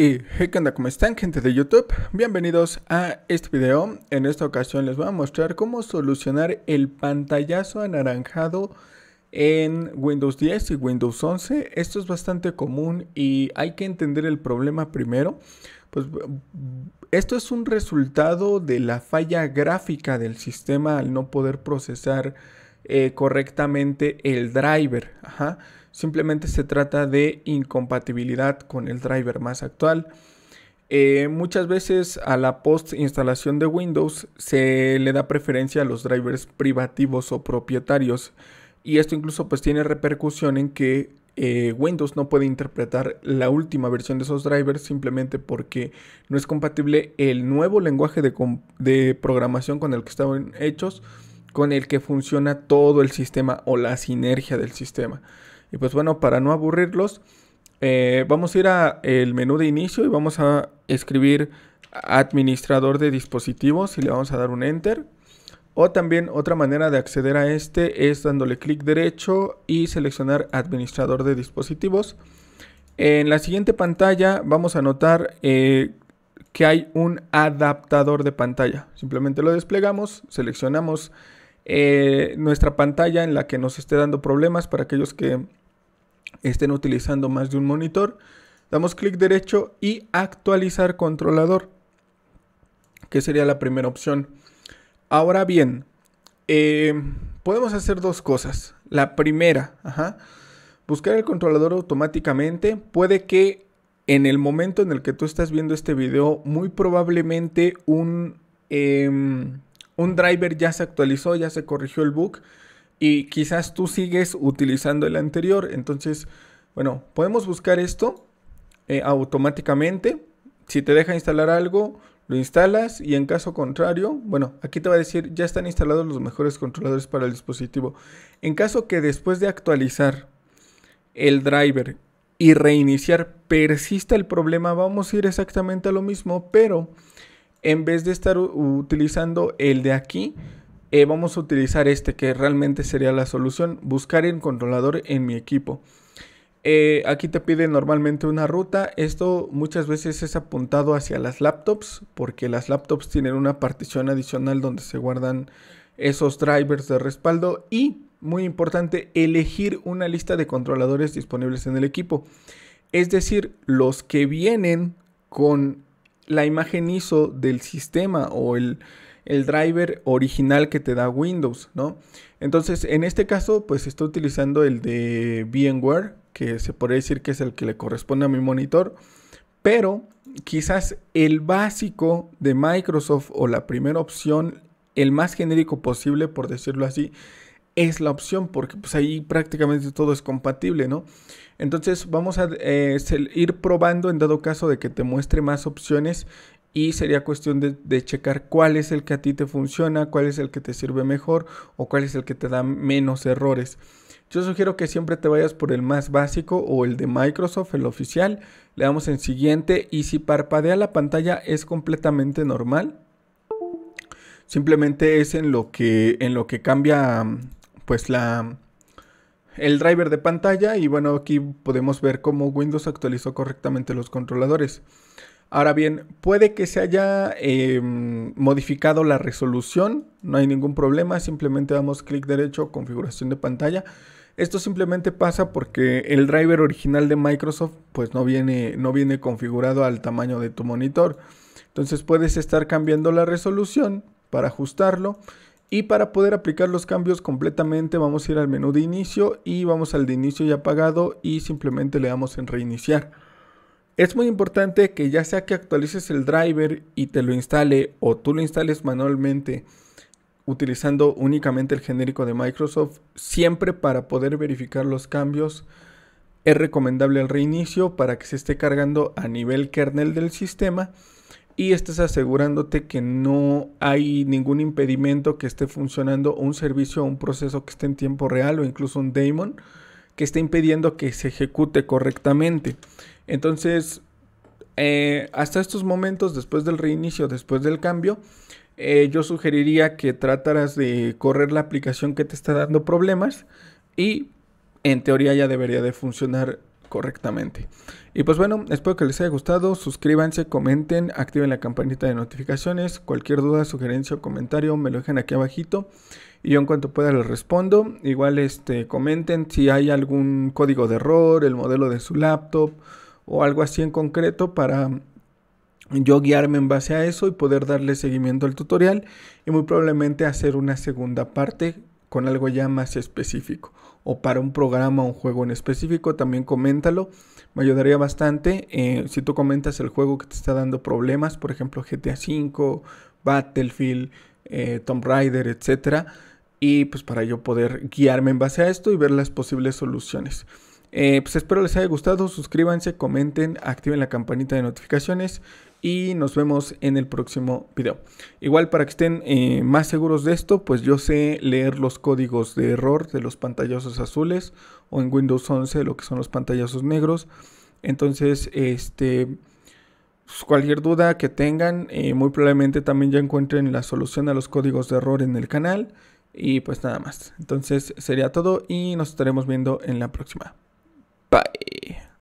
hey, ¿qué onda? ¿Cómo están gente de YouTube? Bienvenidos a este video. En esta ocasión les voy a mostrar cómo solucionar el pantallazo anaranjado en Windows 10 y Windows 11. Esto es bastante común y hay que entender el problema primero. Pues esto es un resultado de la falla gráfica del sistema al no poder procesar eh, correctamente el driver. Ajá simplemente se trata de incompatibilidad con el driver más actual. Eh, muchas veces a la post instalación de Windows se le da preferencia a los drivers privativos o propietarios y esto incluso pues tiene repercusión en que eh, Windows no puede interpretar la última versión de esos drivers simplemente porque no es compatible el nuevo lenguaje de, de, programación con el que estaban hechos, con el que funciona todo el sistema o la sinergia del sistema. Y pues bueno, para no aburrirlos, eh, vamos a ir al menú de inicio y vamos a escribir administrador de dispositivos y le vamos a dar un enter. O también otra manera de acceder a este es dándole clic derecho y seleccionar administrador de dispositivos. En la siguiente pantalla vamos a notar eh, que hay un adaptador de pantalla. Simplemente lo desplegamos, seleccionamos eh, nuestra pantalla en la que nos esté dando problemas para aquellos que estén utilizando más de un monitor. Damos clic derecho y actualizar controlador, que sería la primera opción. Ahora bien, eh, podemos hacer dos cosas. La primera, buscar el controlador automáticamente. Puede que en el momento en el que tú estás viendo este video, muy probablemente un, em, un driver ya se actualizó, ya se corrigió el bug y quizás tú sigues utilizando el anterior. Entonces, bueno, podemos buscar esto eh, automáticamente. Si te deja instalar algo, lo instalas y en caso contrario, bueno, aquí te va a decir ya están instalados los mejores controladores para el dispositivo. En caso que después de actualizar el driver y reiniciar persista el problema, vamos a ir exactamente a lo mismo, pero en vez de estar utilizando el de aquí, eh, vamos a utilizar este que realmente sería la solución, buscar el controlador en mi equipo. Eh, aquí te pide normalmente una ruta, esto muchas veces es apuntado hacia las laptops porque las laptops tienen una partición adicional donde se guardan esos drivers de respaldo y muy importante elegir una lista de controladores disponibles en el equipo. Es decir, los que vienen con la imagen ISO del sistema o el, el driver original que te da Windows, ¿no? Entonces, en este caso, pues estoy utilizando el de VMware, que se podría decir que es el que le corresponde a mi monitor, pero quizás el básico de Microsoft o la primera opción, el más genérico posible, por decirlo así, es la opción, porque pues ahí prácticamente todo es compatible, ¿no? Entonces vamos a eh, ir probando en dado caso de que te muestre más opciones y sería cuestión de, checar cuál es el que a ti te funciona, cuál es el que te sirve mejor o cuál es el que te da menos errores. Yo sugiero que siempre te vayas por el más básico o el de Microsoft, el oficial. Le damos en siguiente y si parpadea la pantalla es completamente normal. Simplemente es en lo que, en lo que cambia pues la, el driver de pantalla y bueno aquí podemos ver cómo Windows actualizó correctamente los controladores. Ahora bien, puede que se haya em, modificado la resolución, no hay ningún problema, simplemente damos clic derecho, configuración de pantalla. Esto simplemente pasa porque el driver original de Microsoft pues no viene, no viene configurado al tamaño de tu monitor. Entonces puedes estar cambiando la resolución para ajustarlo y para poder aplicar los cambios completamente vamos a ir al menú de inicio y vamos al de inicio ya apagado y simplemente le damos en reiniciar. Es muy importante que ya sea que actualices el driver y te lo instale o tú lo instales manualmente utilizando únicamente el genérico de Microsoft, siempre para poder verificar los cambios es recomendable el reinicio para que se esté cargando a nivel kernel del sistema y estés asegurándote que no hay ningún impedimento que esté funcionando un servicio o un proceso que esté en tiempo real o incluso un daemon que está impidiendo que se ejecute correctamente. Entonces, eh, hasta estos momentos, después del reinicio, después del cambio, eh, yo sugeriría que trataras de correr la aplicación que te está dando problemas y en teoría ya debería de funcionar correctamente. Y pues bueno, espero que les haya gustado. Suscríbanse, comenten, activen la campanita de notificaciones. Cualquier duda, sugerencia o comentario me lo dejen aquí abajito y yo en cuanto pueda les respondo. Igual este, comenten si hay algún código de error, el modelo de su laptop o algo así en concreto para yo guiarme en base a eso y poder darle seguimiento al tutorial y muy probablemente hacer una segunda parte con algo ya más específico o para un programa o un juego en específico, también coméntalo. Me ayudaría bastante eh, si tú comentas el juego que te está dando problemas, por ejemplo GTA V, Battlefield, eh, Tomb Raider, etcétera, y pues para yo poder guiarme en base a esto y ver las posibles soluciones. Eh, pues espero les haya gustado, suscríbanse, comenten, activen la campanita de notificaciones y nos vemos en el próximo video. Igual para que estén eh, más seguros de esto, pues yo sé leer los códigos de error de los pantallazos azules o en Windows 11 lo que son los pantallazos negros. Entonces, este pues, cualquier duda que tengan, eh, muy probablemente también ya encuentren la solución a los códigos de error en el canal. Y pues nada más. Entonces sería todo y nos estaremos viendo en la próxima. Bye.